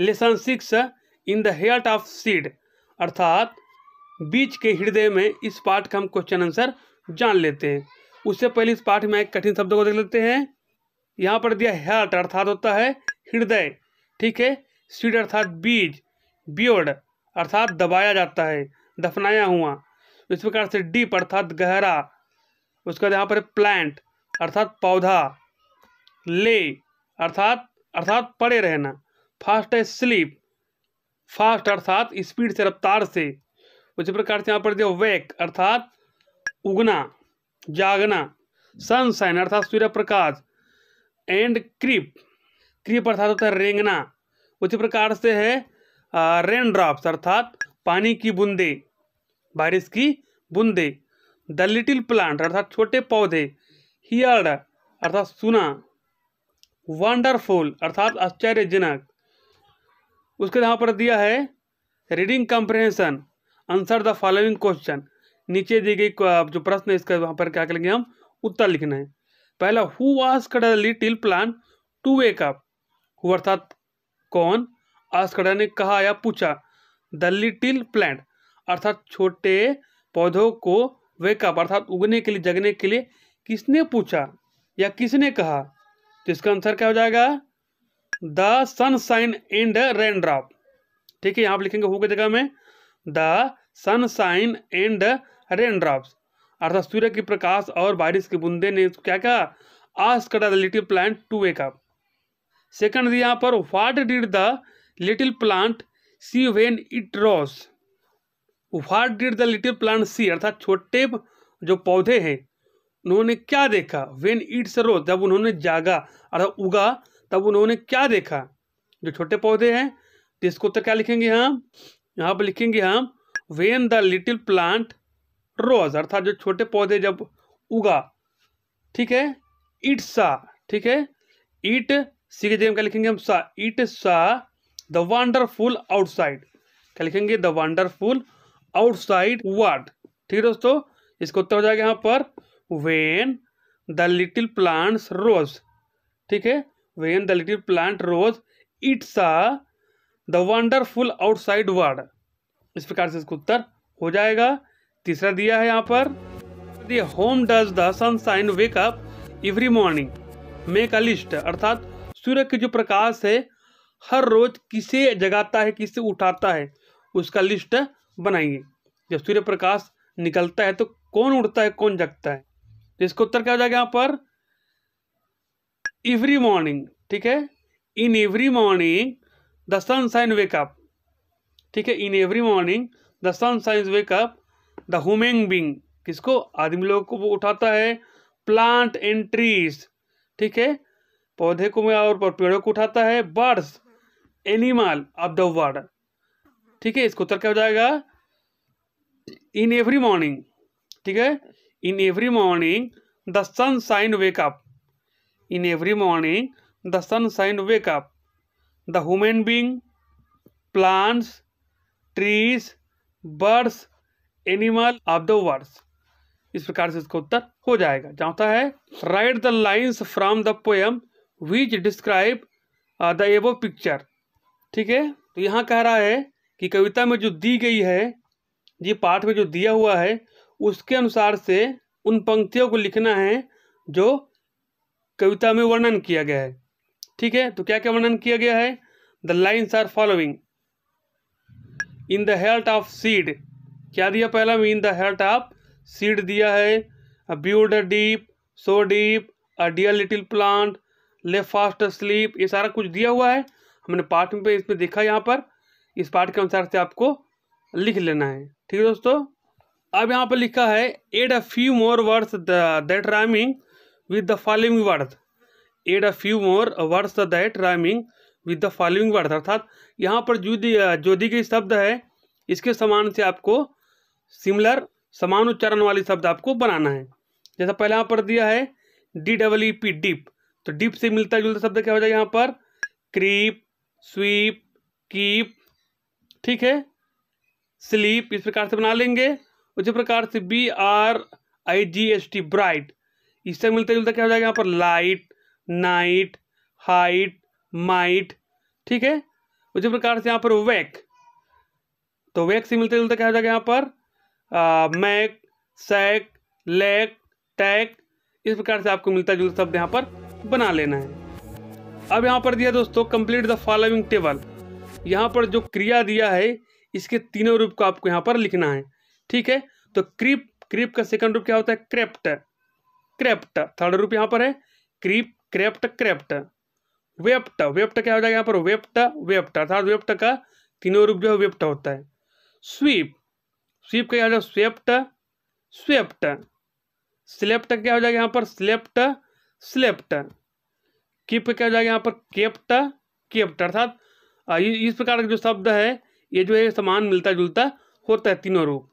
lesson six in the heart of seed अर्थात बीज के हृदय में इस पाठ का हम क्वेश्चन आंसर जान लेते हैं उससे पहले इस पाठ में एक कठिन शब्द को देख लेते हैं यहाँ पर दिया हेट अर्थात होता है हृदय ठीक है सीड अर्थात बीज बियोड अर्थात दबाया जाता है दफनाया हुआ इस प्रकार से डीप अर्थात गहरा उसके बाद यहाँ पर प्लांट अर्थात पौधा ले अर्थात अर्थात पड़े रहना फास्ट है स्लीप फास्ट अर्थात स्पीड से रफ्तार से उसी प्रकार से यहाँ पर दिया वेक अर्थात उगना जागना सनसाइन अर्थात सूर्य प्रकाश एंड क्रीप क्रीप अर्थात होता है रेंगना उसी प्रकार से है रेन ड्रॉप्स अर्थात पानी की बूंदे बारिश की बूंदे द लिटिल प्लांट अर्थात छोटे पौधे हियर्ड अर्थात सुना वंडरफुल अर्थात आश्चर्यजनक उसके यहाँ पर दिया है reading comprehension answer the following question नीचे दी गई जो प्रश्न है इसका वहाँ पर क्या करेंगे हम उत्तर लिखना है पहला who asked little plant to wake up who अर्थात कौन आस्कड़ा ने कहा या पूछा द लिटिल प्लांट अर्थात छोटे पौधों को वेकअप अर्थात उगने के लिए जगने के लिए किसने पूछा या किसने कहा तो इसका आंसर क्या हो जाएगा the shine and raindrop ठीक है यहाँ पर लिखेंगे हु की जगह में the sunshine and raindrops अर्थात सूर्य के प्रकाश और बारिश की बूंदे ने क्या कहा ask the little plant to wake का सेकेंड यहाँ पर what did the little plant see when it rose what did the little plant see अर्थात छोटे जो पौधे हैं उन्होंने क्या देखा वेन इट्स रोज जब उन्होंने जागा अर्थात उगा तब उन्होंने क्या देखा जो छोटे पौधे हैं तो इसको उत्तर क्या लिखेंगे हम यहाँ पर लिखेंगे हम when the little plant rose अर्थात जो छोटे पौधे जब उगा ठीक है इट सा ठीक है ईट सी के जगह क्या लिखेंगे हम सा इट सा द वंडरफुल आउटसाइड क्या लिखेंगे द वंडरफुल आउटसाइड वर्ड ठीक है दोस्तों इसका उत्तर हो जाएगा यहाँ पर when the little plants rose ठीक है when the little plant rose it's a the wonderful outside world इस प्रकार से इसका उत्तर हो जाएगा तीसरा दिया है यहाँ पर whom does the sunshine wake up every morning make a list अर्थात सूर्य के जो प्रकाश है हर रोज किसे जगाता है किसे उठाता है उसका लिस्ट बनाइए जब सूर्य प्रकाश निकलता है तो कौन उठता है कौन जगता है तो इसका उत्तर क्या हो जाएगा यहाँ पर एवरी मॉर्निंग ठीक है in every morning the sunshine wake up ठीक है in every morning the sunshine wake up the human being किसको आदमी लोगों को वो उठाता है प्लांट एंड ट्रीज ठीक है पौधे को और पेड़ों को उठाता है birds animal of the world ठीक है इसको उत्तर क्या हो जाएगा इन एवरी मॉर्निंग ठीक है in every morning the sunshine wake up in every morning the sun shine wake up the human being plants trees birds animal of the worlds इस प्रकार से इसका उत्तर हो जाएगा जाता है write the lines from the poem which describe the above picture ठीक है तो यहाँ कह रहा है कि कविता में जो दी गई है ये पाठ में जो दिया हुआ है उसके अनुसार से उन पंक्तियों को लिखना है जो कविता में वर्णन किया गया है ठीक है तो क्या क्या वर्णन किया गया है the lines are following in the heart of seed क्या दिया पहला में in the heart of seed दिया है buried a deep so deep a dear little plant lay fast sleep ये सारा कुछ दिया हुआ है हमने पार्ट में इसमें देखा यहाँ पर इस पार्ट के अनुसार से आपको लिख लेना है ठीक है दोस्तों अब यहाँ पर लिखा है add a few more words that rhyming with the following words add a few more words that rhyming with the following words अर्थात यहाँ पर जुदी जोदी के शब्द है इसके समान से आपको सिमिलर समान उच्चारण वाले शब्द आपको बनाना है जैसा पहले यहाँ पर दिया है D double E P deep तो डिप से मिलता जुलता शब्द क्या हो जाएगा यहाँ पर क्रीप स्वीप कीप ठीक है स्लीप इस प्रकार से बना लेंगे उसी प्रकार से B R I G S T bright इससे मिलता जुलता क्या हो जाएगा यहाँ पर लाइट नाइट हाइट माइट ठीक है उसी प्रकार से यहाँ पर वैक तो वैक से मिलते जुलता क्या हो जाएगा यहाँ पर मैक सैक लेक टैक इस प्रकार से आपको मिलता जुलता शब्द यहाँ पर बना लेना है अब यहाँ पर दिया दोस्तों कंप्लीट द फॉलोइंग टेबल यहाँ पर जो क्रिया दिया है इसके तीनों रूप को आपको यहाँ पर लिखना है ठीक है तो क्रिप क्रिप का सेकंड रूप क्या होता है क्रेप्ट क्रेप्ट थर्ड रूप यहां पर है creep crept crept wept wept क्या हो जाएगा यहां पर वेप्ट वेप्ट अर्थात वेप्ट का तीनों रूप जो है वेप्ट होता है स्वीप स्वीप का क्या हो जाएगा स्वेप्ट स्वेप्ट स्लेप्ट क्या हो जाएगा यहां पर स्लेप्ट स्लेप्ट किप क्या हो जाएगा यहां पर केप्ट केप्ट अर्थात इस प्रकार का जो शब्द है ये जो है समान मिलता जुलता होता है तीनों रूप